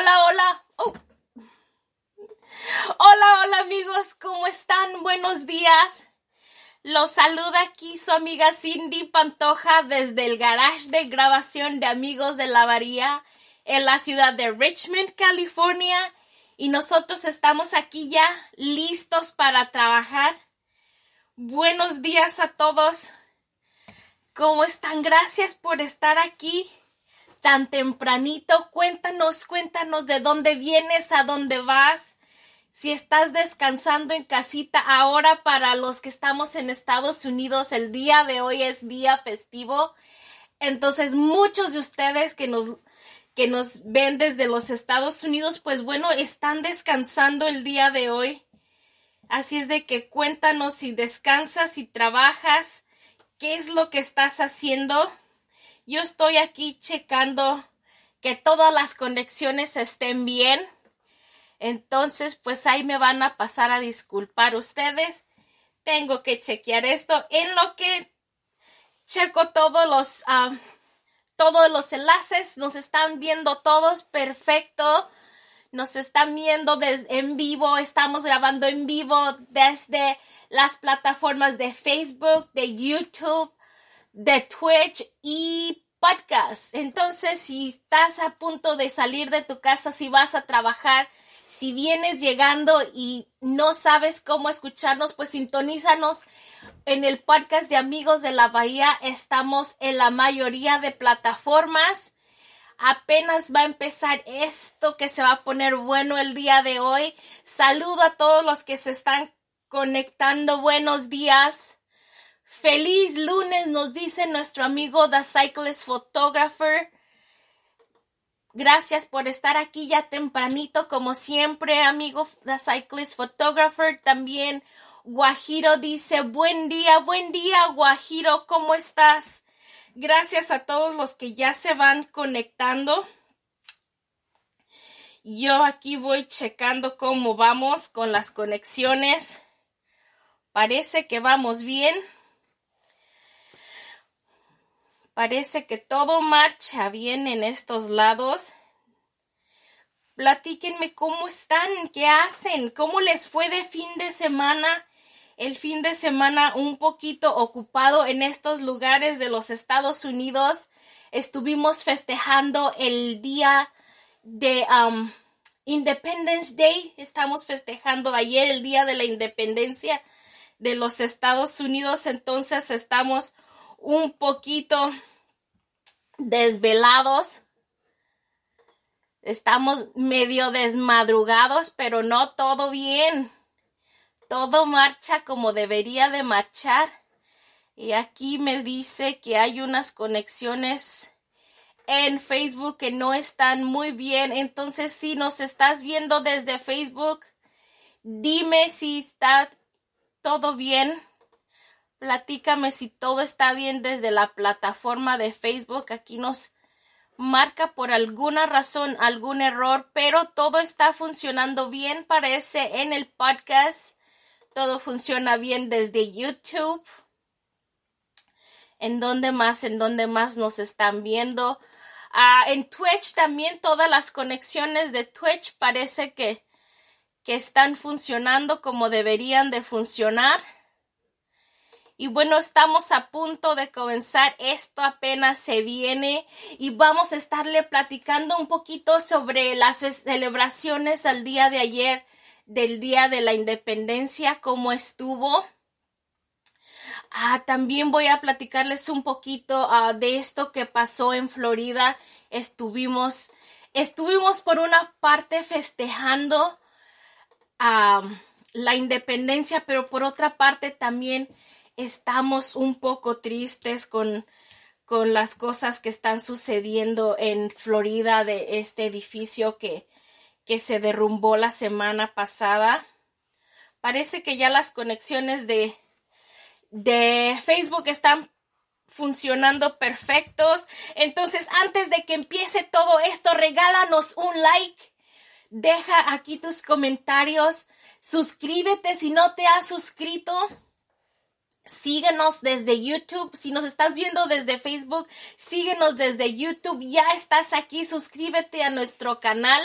Hola, hola. Oh. Hola, hola amigos, ¿cómo están? Buenos días. Los saluda aquí su amiga Cindy Pantoja desde el garage de grabación de Amigos de la Varía en la ciudad de Richmond, California. Y nosotros estamos aquí ya listos para trabajar. Buenos días a todos. ¿Cómo están? Gracias por estar aquí tan tempranito. Cuéntanos, cuéntanos de dónde vienes, a dónde vas. Si estás descansando en casita ahora para los que estamos en Estados Unidos, el día de hoy es día festivo. Entonces, muchos de ustedes que nos que nos ven desde los Estados Unidos, pues bueno, están descansando el día de hoy. Así es de que cuéntanos si descansas, si trabajas, qué es lo que estás haciendo. Yo estoy aquí checando que todas las conexiones estén bien. Entonces, pues ahí me van a pasar a disculpar ustedes. Tengo que chequear esto en lo que checo todos los, ah, todos los enlaces. Nos están viendo todos perfecto. Nos están viendo en vivo. Estamos grabando en vivo desde las plataformas de Facebook, de YouTube, de Twitch y podcast. Entonces, si estás a punto de salir de tu casa, si vas a trabajar, si vienes llegando y no sabes cómo escucharnos, pues sintonízanos en el podcast de Amigos de la Bahía. Estamos en la mayoría de plataformas. Apenas va a empezar esto que se va a poner bueno el día de hoy. Saludo a todos los que se están conectando. Buenos días. Feliz lunes, nos dice nuestro amigo The Cyclist Photographer. Gracias por estar aquí ya tempranito, como siempre, amigo The Cyclist Photographer. También Guajiro dice, buen día, buen día, Guajiro, ¿cómo estás? Gracias a todos los que ya se van conectando. Yo aquí voy checando cómo vamos con las conexiones. Parece que vamos bien. Parece que todo marcha bien en estos lados. Platíquenme cómo están, qué hacen, cómo les fue de fin de semana. El fin de semana un poquito ocupado en estos lugares de los Estados Unidos. Estuvimos festejando el día de um, Independence Day. Estamos festejando ayer el día de la independencia de los Estados Unidos. Entonces estamos un poquito desvelados, estamos medio desmadrugados, pero no todo bien. Todo marcha como debería de marchar. Y aquí me dice que hay unas conexiones en Facebook que no están muy bien. Entonces, si nos estás viendo desde Facebook, dime si está todo bien. Platícame si todo está bien desde la plataforma de Facebook. Aquí nos marca por alguna razón algún error, pero todo está funcionando bien, parece, en el podcast. Todo funciona bien desde YouTube. ¿En dónde más? ¿En dónde más nos están viendo? Ah, en Twitch también todas las conexiones de Twitch parece que, que están funcionando como deberían de funcionar. Y bueno, estamos a punto de comenzar. Esto apenas se viene y vamos a estarle platicando un poquito sobre las celebraciones al día de ayer del Día de la Independencia, cómo estuvo. Ah, también voy a platicarles un poquito ah, de esto que pasó en Florida. Estuvimos, estuvimos por una parte festejando ah, la independencia, pero por otra parte también estamos un poco tristes con, las cosas que están sucediendo en Florida de este edificio que, que se derrumbó la semana pasada. Parece que ya las conexiones de, de Facebook están funcionando perfectos. Entonces, antes de que empiece todo esto, regálanos un like. Deja aquí tus comentarios. Suscríbete si no te has suscrito. Síguenos desde YouTube. Si nos estás viendo desde Facebook, síguenos desde YouTube. Ya estás aquí. Suscríbete a nuestro canal.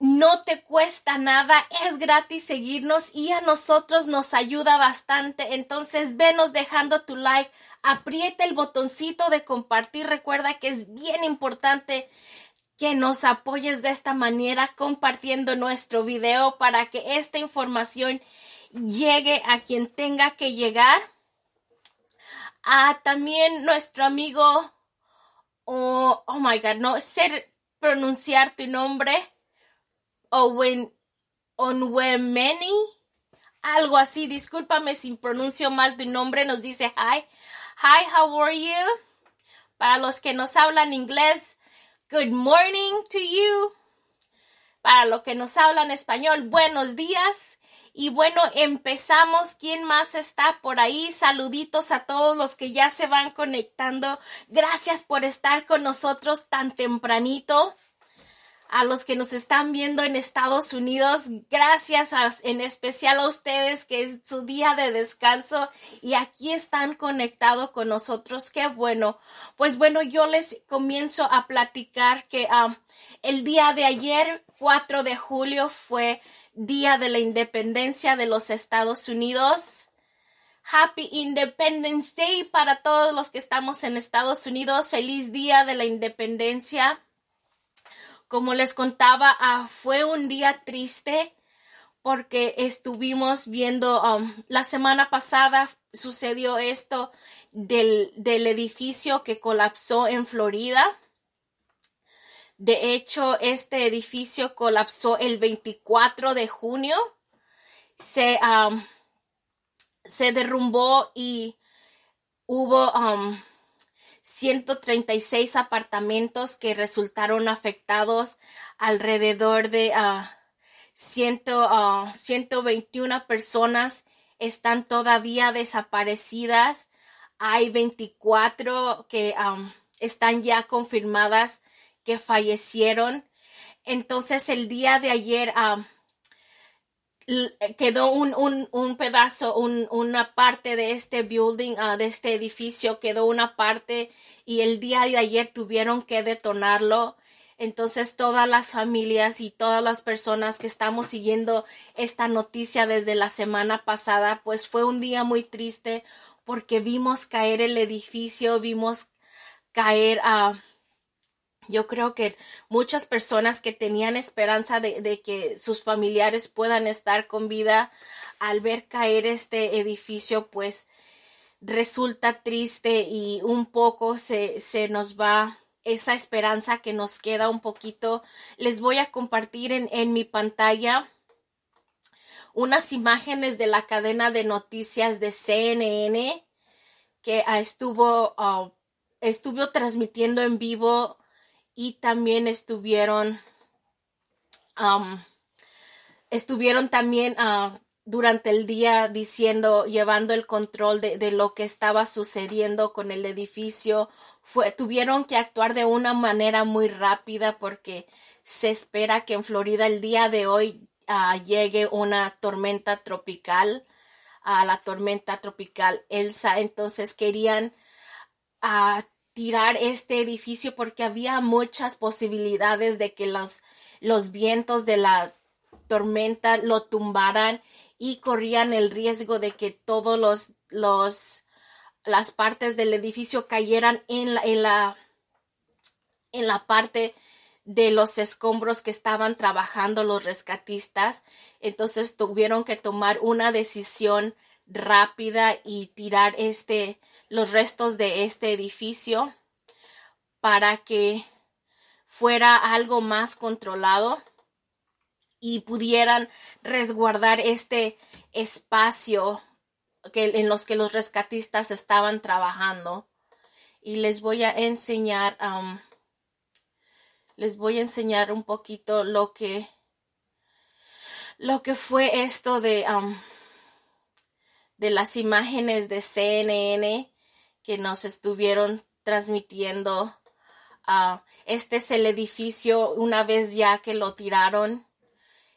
No te cuesta nada, es gratis seguirnos y a nosotros nos ayuda bastante. Entonces, venos dejando tu like, aprieta el botoncito de compartir. Recuerda que es bien importante que nos apoyes de esta manera compartiendo nuestro video para que esta información llegue a quien tenga que llegar. A ah, también nuestro amigo, oh, oh my god, no sé pronunciar tu nombre, o Owen, many algo así, discúlpame si pronuncio mal tu nombre, nos dice hi, hi, how are you? Para los que nos hablan inglés, good morning to you. Para los que nos hablan español, buenos días. Y bueno, empezamos. ¿Quién más está por ahí? Saluditos a todos los que ya se van conectando. Gracias por estar con nosotros tan tempranito a los que nos están viendo en Estados Unidos, gracias en especial a ustedes que es su día de descanso y aquí están conectados con nosotros. Qué bueno. Pues bueno, yo les comienzo a platicar que ah, el día de ayer 4 de julio fue Día de la Independencia de los Estados Unidos. Happy Independence Day para todos los que estamos en Estados Unidos. Feliz Día de la Independencia. Como les contaba, ah, fue un día triste porque estuvimos viendo um, la semana pasada sucedió esto del, del edificio que colapsó en Florida de hecho, este edificio colapsó el 24 de junio. Se, um, se derrumbó y hubo 136 um, apartamentos que resultaron afectados alrededor de 121 uh, uh, personas están todavía desaparecidas. Hay 24 que um, están ya confirmadas que fallecieron. Entonces el día de ayer eh, quedó un, pedazo, una parte de este building, ah, de este edificio, quedó una parte y el día de ayer tuvieron que detonarlo. Entonces todas las familias y todas las personas que estamos siguiendo esta noticia desde la semana pasada, pues fue un día muy triste porque vimos caer el edificio, vimos caer a... Ah, yo creo que muchas personas que tenían esperanza de, que sus familiares puedan estar con vida al ver caer este edificio, pues resulta triste y un poco se, nos va esa esperanza que nos queda un poquito. Les voy a compartir en, mi pantalla unas imágenes de la cadena de noticias de CNN que estuvo, ah, estuvo transmitiendo en vivo y también estuvieron, um, estuvieron también uh, durante el día diciendo, llevando el control de, lo que estaba sucediendo con el edificio. tuvieron que actuar de una manera muy rápida porque se espera que en Florida el día de hoy uh, llegue una tormenta tropical, a la tormenta tropical Elsa. Entonces querían uh, tirar este edificio porque había muchas posibilidades de que los, los vientos de la tormenta lo tumbaran y corrían el riesgo de que todos los, los las partes del edificio cayeran en la, en la en la parte de los escombros que estaban trabajando los rescatistas entonces tuvieron que tomar una decisión rápida y tirar este los restos de este edificio para que fuera algo más controlado y pudieran resguardar este espacio que, en los que los rescatistas estaban trabajando y les voy a enseñar um, les voy a enseñar un poquito lo que lo que fue esto de um, de las imágenes de CNN que nos estuvieron transmitiendo. Ah, este es el edificio una vez ya que lo tiraron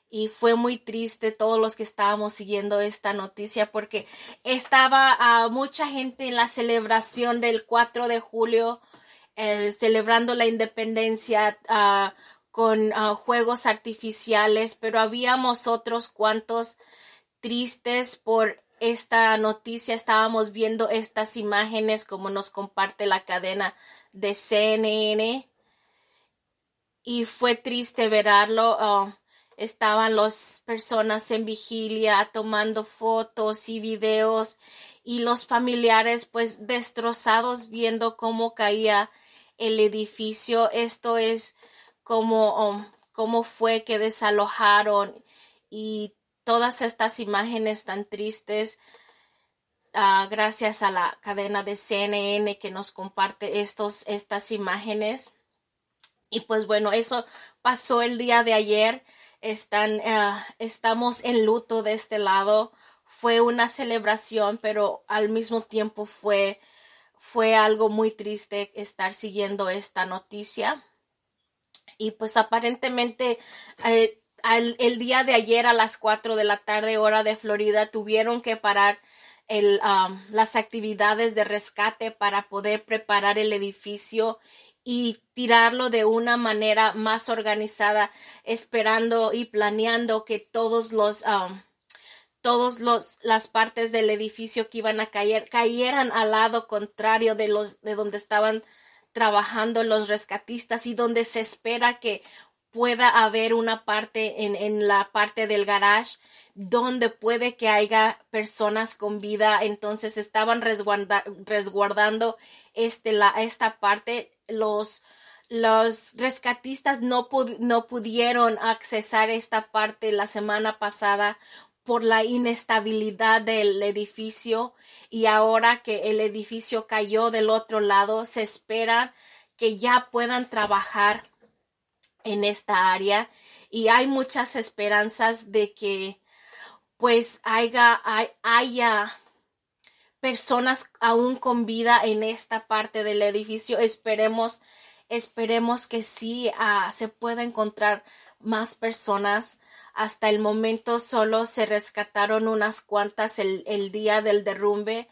y fue muy triste todos los que estábamos siguiendo esta noticia porque estaba ah, mucha gente en la celebración del 4 de julio eh, celebrando la independencia ah, con juegos artificiales, pero habíamos otros cuantos tristes por esta noticia, estábamos viendo estas imágenes como nos comparte la cadena de CNN y fue triste verlo. Oh, estaban las personas en vigilia tomando fotos y videos y los familiares pues destrozados viendo cómo caía el edificio. Esto es como, oh, cómo fue que desalojaron y todas estas imágenes tan tristes. Ah, gracias a la cadena de CNN que nos comparte estos, estas imágenes. Y pues bueno, eso pasó el día de ayer. Están, ah, estamos en luto de este lado. Fue una celebración, pero al mismo tiempo fue, fue algo muy triste estar siguiendo esta noticia. Y pues aparentemente eh, el día de ayer a las 4 de la tarde hora de Florida tuvieron que parar um, las actividades de rescate para poder preparar el edificio y tirarlo de una manera más organizada, esperando y planeando que todos los um, todos los las partes del edificio que iban a caer cayeran al lado contrario de donde estaban trabajando los rescatistas y donde se espera que pueda haber una parte en, la parte del garage donde puede que haya personas con vida. Entonces estaban resguardando este, la, esta parte. Los, los rescatistas no, no pudieron accesar esta parte la semana pasada por la inestabilidad del edificio y ahora que el edificio cayó del otro lado, se espera que ya puedan trabajar en esta área y hay muchas esperanzas de que pues haya, personas aún con vida en esta parte del edificio. Esperemos, esperemos que sí ah, se pueda encontrar más personas. Hasta el momento solo se rescataron unas cuantas el, día del derrumbe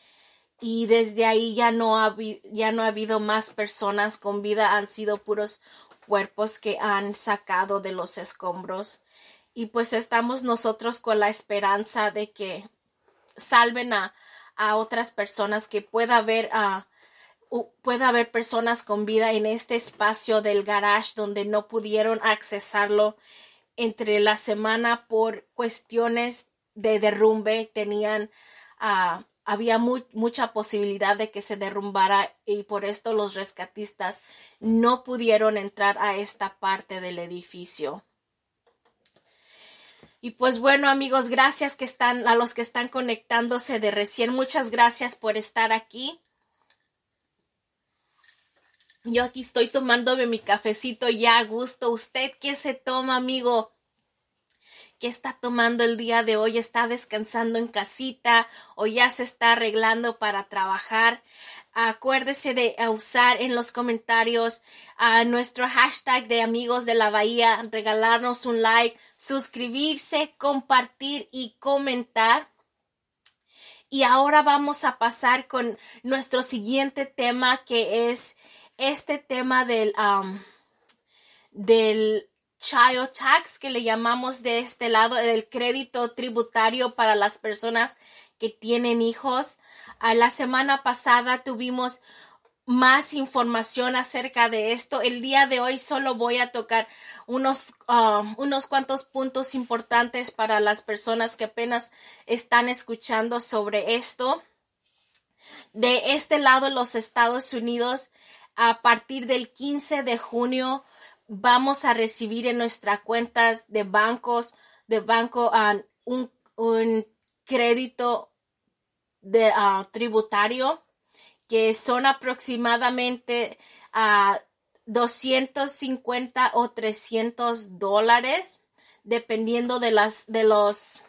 y desde ahí ya no, ha, ya no ha habido más personas con vida, han sido puros cuerpos que han sacado de los escombros. Y pues estamos nosotros con la esperanza de que salven a, a otras personas, que pueda haber, a ah, pueda haber personas con vida en este espacio del garage donde no pudieron accesarlo entre la semana por cuestiones de derrumbe. Tenían a ah, había mucha posibilidad de que se derrumbara y por esto los rescatistas no pudieron entrar a esta parte del edificio. Y pues bueno, amigos, gracias que están a los que están conectándose de recién. Muchas gracias por estar aquí. Yo aquí estoy tomándome mi cafecito ya a gusto. ¿Usted qué se toma, amigo? qué está tomando el día de hoy, está descansando en casita o ya se está arreglando para trabajar. Acuérdese de usar en los comentarios a nuestro hashtag de amigos de la bahía, regalarnos un like, suscribirse, compartir y comentar. Y ahora vamos a pasar con nuestro siguiente tema que es este tema del, del child tax que le llamamos de este lado, el crédito tributario para las personas que tienen hijos. Ah, la semana pasada tuvimos más información acerca de esto. El día de hoy solo voy a tocar unos, um, unos cuantos puntos importantes para las personas que apenas están escuchando sobre esto. De este lado, los Estados Unidos, a partir del 15 de junio, vamos a recibir en nuestras cuentas de bancos, de banco, um, un, crédito de, uh, tributario que son aproximadamente uh, a 250 o 300 dólares dependiendo de las de los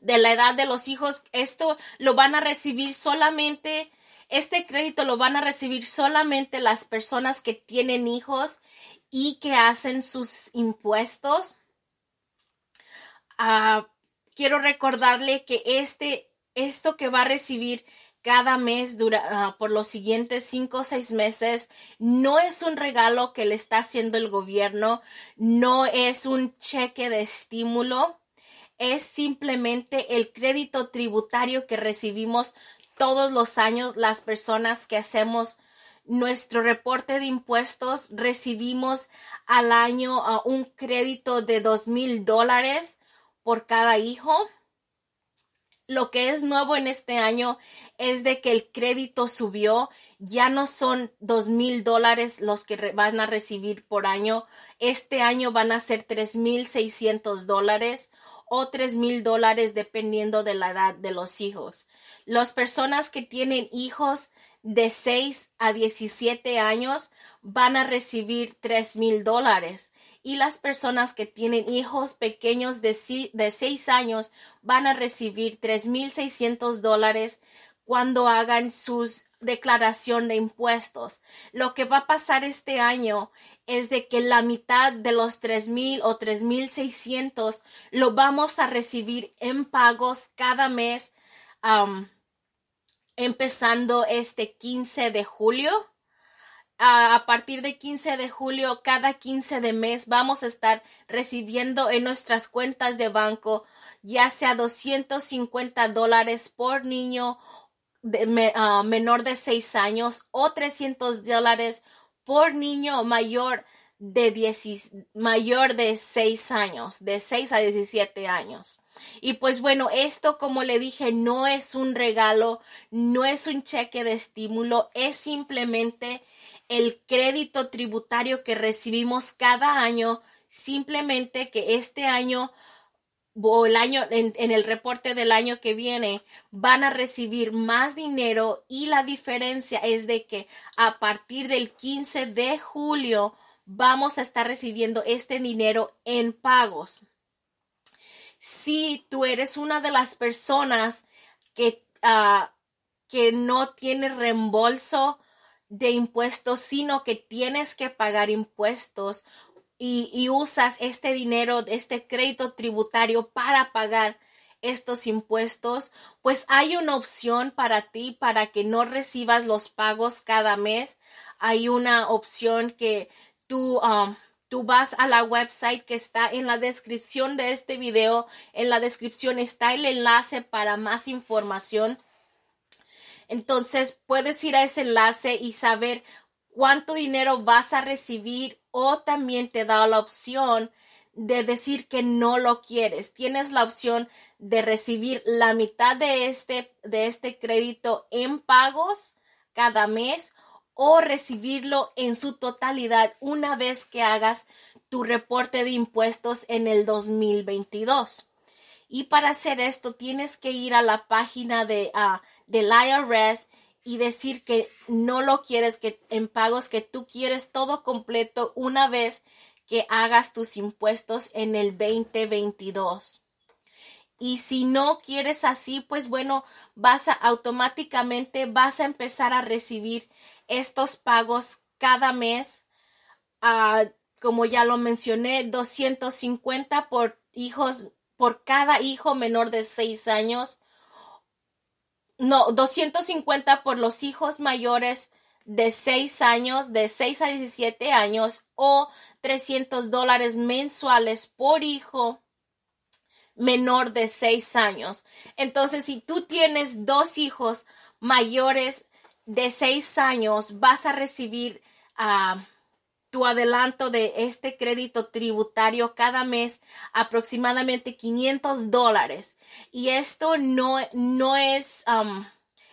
de la edad de los hijos esto lo van a recibir solamente este crédito lo van a recibir solamente las personas que tienen hijos y que hacen sus impuestos. Ah, quiero recordarle que este, esto que va a recibir cada mes ah, por los siguientes cinco o seis meses no es un regalo que le está haciendo el gobierno, no es un cheque de estímulo, es simplemente el crédito tributario que recibimos todos los años las personas que hacemos nuestro reporte de impuestos recibimos al año un crédito de dos mil dólares por cada hijo. Lo que es nuevo en este año es de que el crédito subió. Ya no son dos mil dólares los que van a recibir por año. Este año van a ser tres mil seiscientos dólares o tres mil dólares dependiendo de la edad de los hijos. Las personas que tienen hijos de 6 a 17 años van a recibir tres mil dólares y las personas que tienen hijos pequeños de, de 6 años van a recibir 3.600 dólares cuando hagan sus declaración de impuestos. Lo que va a pasar este año es de que la mitad de los 3.000 o 3.600 lo vamos a recibir en pagos cada mes empezando este 15 de julio. a partir de 15 de julio, cada 15 de mes vamos a estar recibiendo en nuestras cuentas de banco ya sea 250 dólares por niño Ah, menor de 6 años o 300 dólares por niño mayor de, mayor de 6 años, de 6 a 17 años. Y pues bueno, esto como le dije, no es un regalo, no es un cheque de estímulo, es simplemente el crédito tributario que recibimos cada año, simplemente que este año o el año, en, el reporte del año que viene, van a recibir más dinero y la diferencia es de que a partir del 15 de julio vamos a estar recibiendo este dinero en pagos. Si tú eres una de las personas que, ah, que no tiene reembolso de impuestos, sino que tienes que pagar impuestos, y, usas este dinero, este crédito tributario para pagar estos impuestos, pues hay una opción para ti para que no recibas los pagos cada mes. Hay una opción que tú, um, tú vas a la website que está en la descripción de este video. En la descripción está el enlace para más información. Entonces puedes ir a ese enlace y saber cuánto dinero vas a recibir o también te da la opción de decir que no lo quieres. Tienes la opción de recibir la mitad de este, de este crédito en pagos cada mes o recibirlo en su totalidad una vez que hagas tu reporte de impuestos en el 2022. Y para hacer esto tienes que ir a la página de, ah, del IRS y decir que no lo quieres, que en pagos que tú quieres todo completo una vez que hagas tus impuestos en el 2022. Y si no quieres así, pues bueno, vas a automáticamente vas a empezar a recibir estos pagos cada mes. Ah, como ya lo mencioné, 250 por hijos por cada hijo menor de 6 años no, 250 por los hijos mayores de 6 años, de 6 a 17 años, o 300 dólares mensuales por hijo menor de 6 años. Entonces, si tú tienes dos hijos mayores de 6 años, vas a recibir... a ah, tu adelanto de este crédito tributario cada mes aproximadamente 500 dólares y esto no, no es um,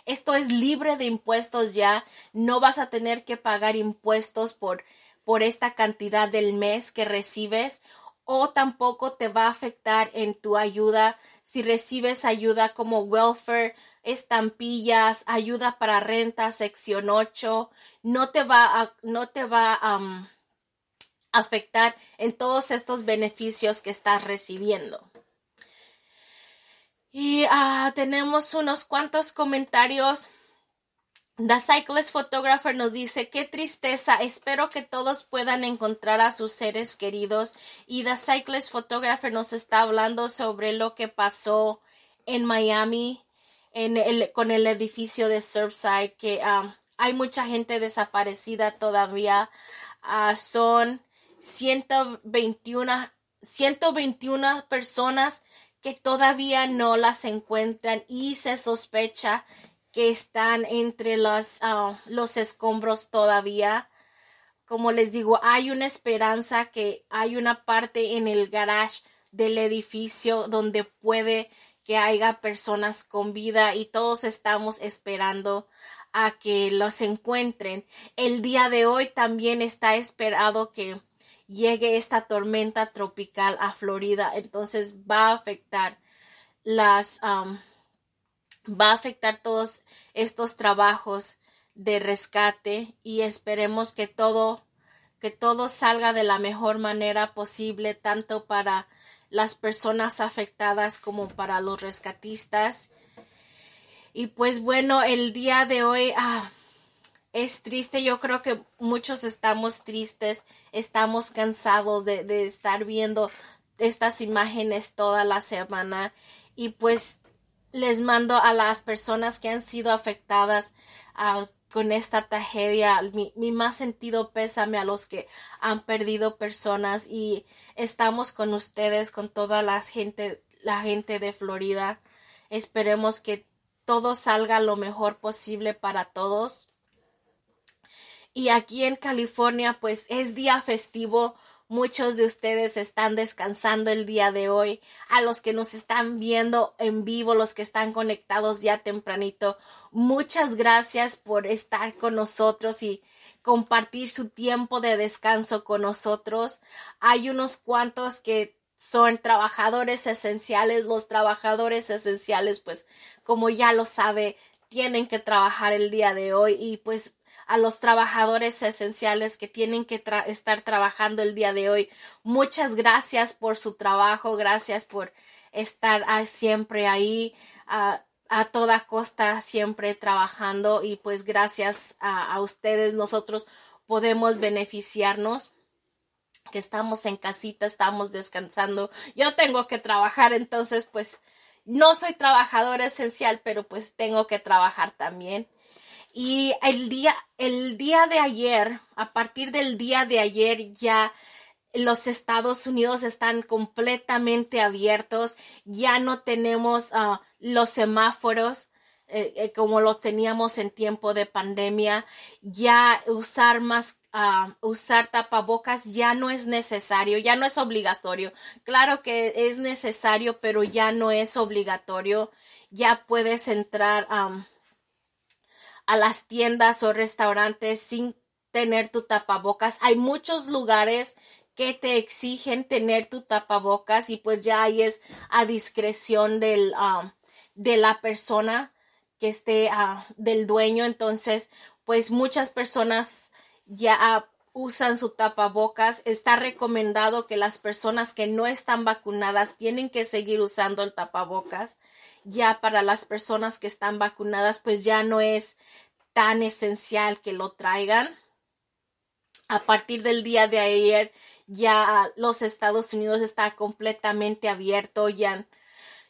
esto es libre de impuestos ya no vas a tener que pagar impuestos por por esta cantidad del mes que recibes o tampoco te va a afectar en tu ayuda si recibes ayuda como welfare estampillas, ayuda para renta, sección 8, no te va a, no te va a afectar en todos estos beneficios que estás recibiendo. Y ah, tenemos unos cuantos comentarios. The cycles Photographer nos dice, qué tristeza, espero que todos puedan encontrar a sus seres queridos. Y The cycles Photographer nos está hablando sobre lo que pasó en Miami con el edificio de Surfside, que um, hay mucha gente desaparecida todavía. Ah, son 121, 121 personas que todavía no las encuentran y se sospecha que están entre los, ah, los escombros todavía. Como les digo, hay una esperanza que hay una parte en el garage del edificio donde puede que haya personas con vida y todos estamos esperando a que los encuentren. El día de hoy también está esperado que llegue esta tormenta tropical a Florida, entonces va a afectar las um, va a afectar todos estos trabajos de rescate y esperemos que todo que todo salga de la mejor manera posible tanto para las personas afectadas como para los rescatistas. Y pues bueno, el día de hoy ah, es triste, yo creo que muchos estamos tristes, estamos cansados de, estar viendo estas imágenes toda la semana y pues les mando a las personas que han sido afectadas ah, con esta tragedia, mi, más sentido pésame a los que han perdido personas y estamos con ustedes, con toda la gente, la gente de Florida. Esperemos que todo salga lo mejor posible para todos. Y aquí en California, pues es día festivo. Muchos de ustedes están descansando el día de hoy. A los que nos están viendo en vivo, los que están conectados ya tempranito, muchas gracias por estar con nosotros y compartir su tiempo de descanso con nosotros. Hay unos cuantos que son trabajadores esenciales. Los trabajadores esenciales, pues, como ya lo sabe, tienen que trabajar el día de hoy y pues a los trabajadores esenciales que tienen que estar trabajando el día de hoy. Muchas gracias por su trabajo, gracias por estar ah, siempre ahí. a toda costa siempre trabajando y pues gracias a, ustedes nosotros podemos beneficiarnos que estamos en casita, estamos descansando. Yo tengo que trabajar, entonces pues no soy trabajador esencial, pero pues tengo que trabajar también. Y el día, el día de ayer, a partir del día de ayer ya los Estados Unidos están completamente abiertos, ya no tenemos ah, los semáforos eh, eh, como los teníamos en tiempo de pandemia, ya usar más, ah, usar tapabocas ya no es necesario, ya no es obligatorio. Claro que es necesario, pero ya no es obligatorio, ya puedes entrar a las tiendas o restaurantes sin tener tu tapabocas. Hay muchos lugares que te exigen tener tu tapabocas y pues ya ahí es a discreción um, de la persona que esté ah, del dueño. Entonces, pues muchas personas ya ah, usan su tapabocas. Está recomendado que las personas que no están vacunadas tienen que seguir usando el tapabocas. Ya para las personas que están vacunadas, pues ya no es tan esencial que lo traigan. A partir del día de ayer, ya los Estados Unidos está completamente abierto, ya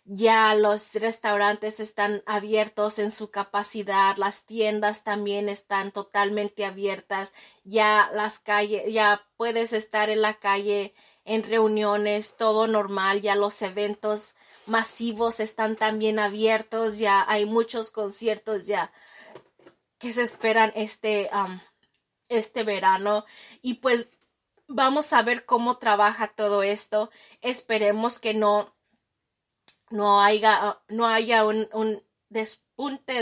ya los restaurantes están abiertos en su capacidad, las tiendas también están totalmente abiertas, ya las calles, ya puedes estar en la calle en reuniones, todo normal, ya los eventos masivos están también abiertos, ya hay muchos conciertos ya que se esperan este, este verano y pues vamos a ver cómo trabaja todo esto, esperemos que no no haya, no haya un, despunte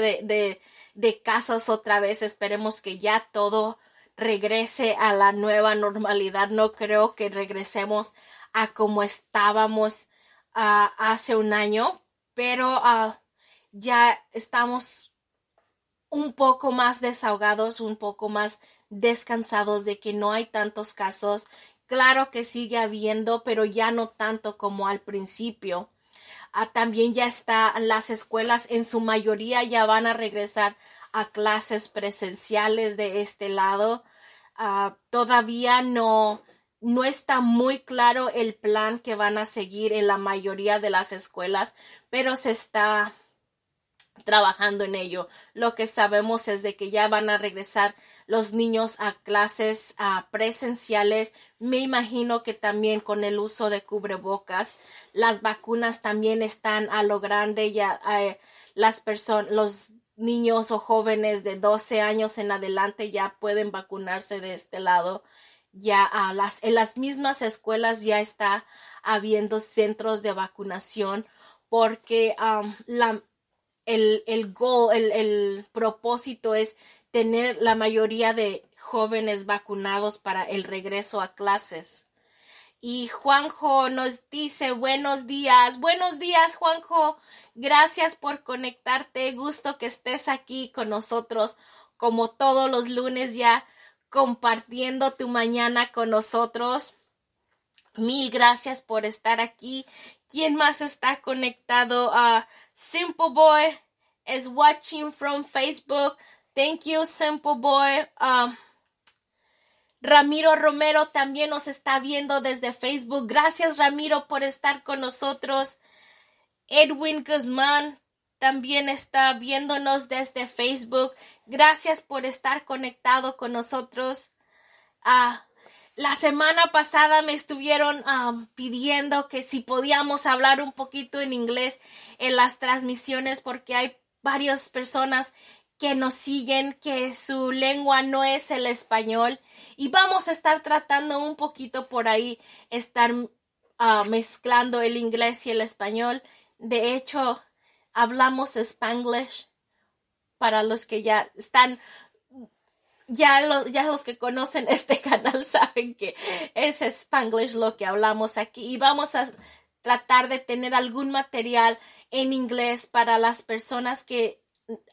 de, casos otra vez. Esperemos que ya todo regrese a la nueva normalidad. No creo que regresemos a como estábamos hace un año, pero ah, ya estamos un poco más desahogados, un poco más descansados de que no hay tantos casos. Claro que sigue habiendo, pero ya no tanto como al principio. Ah, también ya está las escuelas en su mayoría ya van a regresar a clases presenciales de este lado. Ah, todavía no, no está muy claro el plan que van a seguir en la mayoría de las escuelas, pero se está trabajando en ello. Lo que sabemos es de que ya van a regresar los niños a clases presenciales. Me imagino que también con el uso de cubrebocas, las vacunas también están a lo grande ya eh, las personas, los niños o jóvenes de 12 años en adelante ya pueden vacunarse de este lado. Ya a las, en las mismas escuelas ya está habiendo centros de vacunación porque el, el el, el propósito es tener la mayoría de jóvenes vacunados para el regreso a clases. Y Juanjo nos dice buenos días, buenos días Juanjo, gracias por conectarte, gusto que estés aquí con nosotros como todos los lunes ya compartiendo tu mañana con nosotros. Mil gracias por estar aquí. ¿Quién más está conectado? a ah, Simple Boy is watching from Facebook. Thank you, Simple Boy. Um, Ramiro Romero también nos está viendo desde Facebook. Gracias, Ramiro, por estar con nosotros. Edwin Guzmán también está viéndonos desde Facebook. Gracias por estar conectado con nosotros. Ah, la semana pasada me estuvieron um, pidiendo que si podíamos hablar un poquito en inglés en las transmisiones porque hay varias personas que nos siguen, que su lengua no es el español y vamos a estar tratando un poquito por ahí, estar ah, mezclando el inglés y el español. De hecho, hablamos spanglish para los que ya están, ya, ya los que conocen este canal saben que es spanglish lo que hablamos aquí y vamos a tratar de tener algún material en inglés para las personas que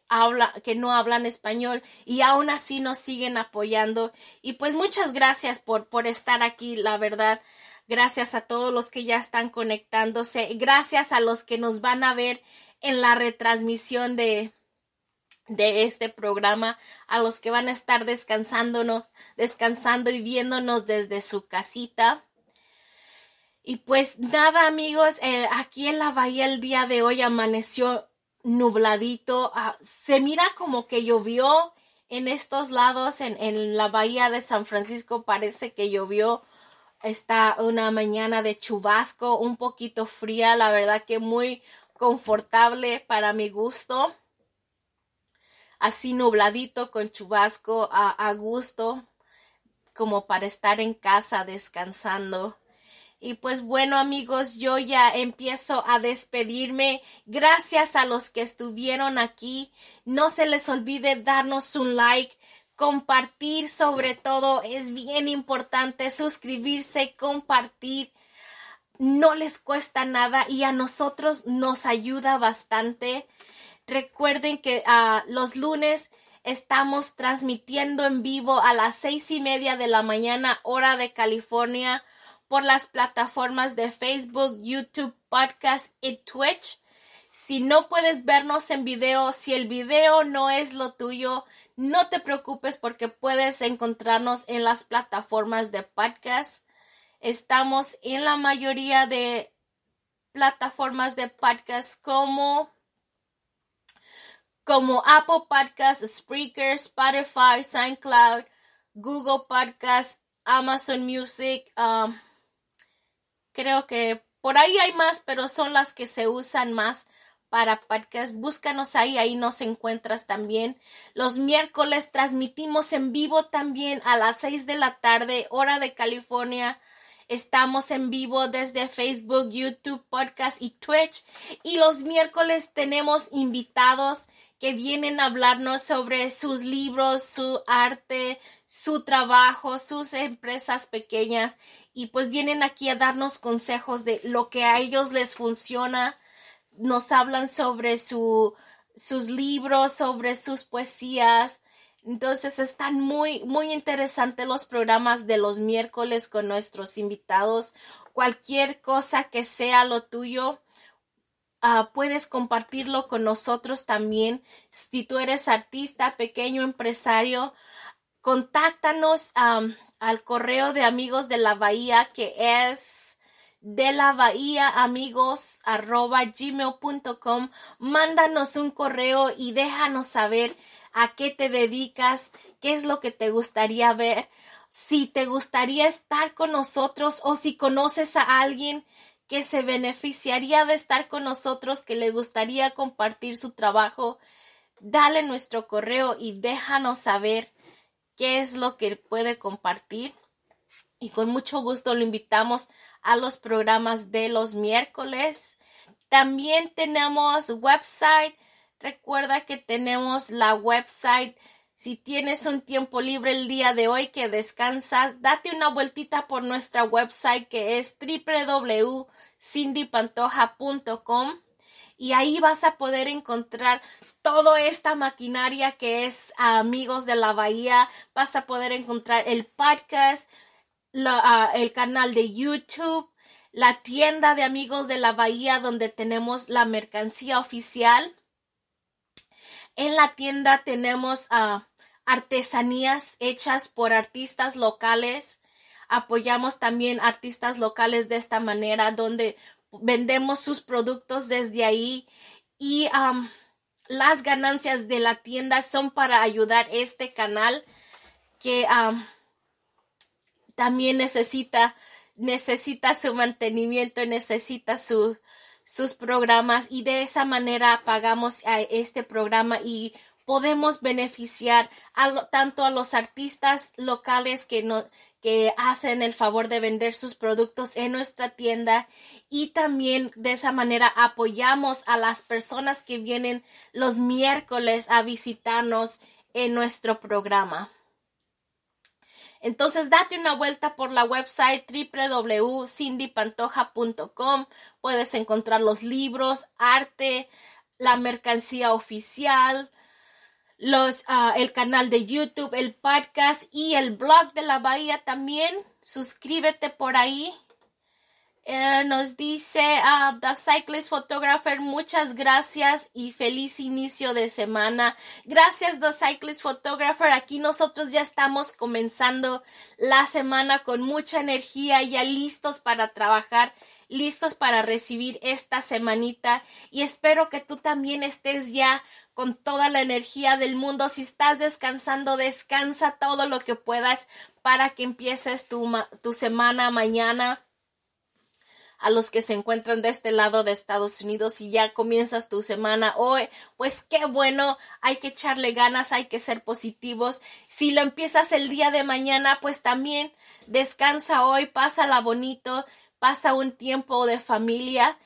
habla, que no hablan español y aún así nos siguen apoyando. Y pues muchas gracias por, por estar aquí, la verdad. Gracias a todos los que ya están conectándose. Gracias a los que nos van a ver en la retransmisión de, de este programa, a los que van a estar descansándonos, descansando y viéndonos desde su casita. Y pues nada amigos, eh, aquí en la bahía el día de hoy amaneció nubladito, ah, se mira como que llovió en estos lados, en, la bahía de San Francisco parece que llovió. Está una mañana de chubasco, un poquito fría, la verdad que muy confortable para mi gusto. Así nubladito con chubasco a, a gusto, como para estar en casa descansando. Y pues bueno amigos, yo ya empiezo a despedirme. Gracias a los que estuvieron aquí. No se les olvide darnos un like, compartir sobre todo. Es bien importante suscribirse, compartir. No les cuesta nada y a nosotros nos ayuda bastante. Recuerden que a ah, los lunes estamos transmitiendo en vivo a las seis y media de la mañana hora de California por las plataformas de Facebook, YouTube, Podcast y Twitch. Si no puedes vernos en video, si el video no es lo tuyo, no te preocupes porque puedes encontrarnos en las plataformas de podcast. Estamos en la mayoría de plataformas de podcast como como Apple Podcast, Spreaker, Spotify, SoundCloud, Google Podcast, Amazon Music, um, Creo que por ahí hay más, pero son las que se usan más para podcast. Búscanos ahí, ahí nos encuentras también. Los miércoles transmitimos en vivo también a las 6 de la tarde, hora de California. Estamos en vivo desde Facebook, YouTube, Podcast y Twitch. Y los miércoles tenemos invitados que vienen a hablarnos sobre sus libros, su arte, su trabajo, sus empresas pequeñas y pues vienen aquí a darnos consejos de lo que a ellos les funciona, nos hablan sobre sus libros, sobre sus poesías. Entonces están muy, muy interesantes los programas de los miércoles con nuestros invitados. Cualquier cosa que sea lo tuyo, ah, puedes compartirlo con nosotros también. Si tú eres artista, pequeño empresario, contáctanos al correo de amigos de la bahía que es de la bahía amigos arroba gmail.com. Mándanos un correo y déjanos saber a qué te dedicas, qué es lo que te gustaría ver, si te gustaría estar con nosotros o si conoces a alguien que se beneficiaría de estar con nosotros, que le gustaría compartir su trabajo, dale nuestro correo y déjanos saber qué es lo que puede compartir. Y con mucho gusto lo invitamos a los programas de los miércoles. También tenemos website. Recuerda que tenemos la website. Si tienes un tiempo libre el día de hoy que descansas, date una vueltita por nuestra website que es www.cindypantoja.com y ahí vas a poder encontrar toda esta maquinaria que es Amigos de la Bahía. Vas a poder encontrar el podcast, el canal de YouTube, la tienda de Amigos de la Bahía donde tenemos la mercancía oficial. En la tienda tenemos artesanías hechas por artistas locales apoyamos también artistas locales de esta manera, donde vendemos sus productos desde ahí y las ganancias de la tienda son para ayudar este canal que también necesita necesita su mantenimiento, necesita sus programas y de esa manera pagamos a este programa y podemos beneficiar tanto a los artistas locales que, que hacen el favor de vender sus productos en nuestra tienda y también de esa manera apoyamos a las personas que vienen los miércoles a visitarnos en nuestro programa. Entonces date una vuelta por la website www.cindypantoja.com. Puedes encontrar los libros, arte, la mercancía oficial, los, ah, el canal de YouTube, el podcast y el blog de la Bahía también. Suscríbete por ahí. Eh, nos dice ah, The Cyclist Photographer, muchas gracias y feliz inicio de semana. Gracias The Cyclist Photographer, aquí nosotros ya estamos comenzando la semana con mucha energía, ya listos para trabajar, listos para recibir esta semanita y espero que tú también estés ya con toda la energía del mundo. Si estás descansando, descansa todo lo que puedas para que empieces tu, semana mañana a los que se encuentran de este lado de Estados Unidos y ya comienzas tu semana hoy, pues qué bueno, hay que echarle ganas, hay que ser positivos. Si lo empiezas el día de mañana, pues también descansa hoy, pásala bonito, pasa un tiempo de familia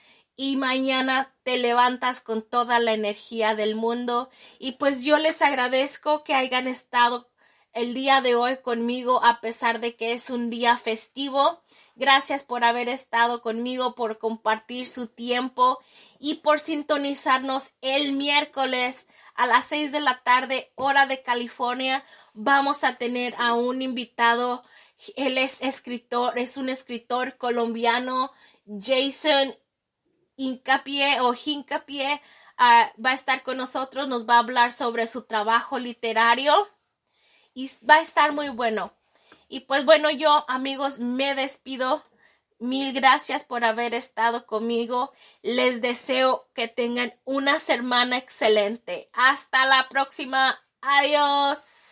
y mañana te levantas con toda la energía del mundo. Y pues yo les agradezco que hayan estado el día de hoy conmigo a pesar de que es un día festivo. Gracias por haber estado conmigo, por compartir su tiempo y por sintonizarnos el miércoles a las 6 de la tarde, hora de California. Vamos a tener a un invitado. Él es escritor, es un escritor colombiano, Jason hincapié o hincapié ah, va a estar con nosotros, nos va a hablar sobre su trabajo literario y va a estar muy bueno. Y pues bueno, yo amigos me despido. Mil gracias por haber estado conmigo. Les deseo que tengan una semana excelente. Hasta la próxima. Adiós.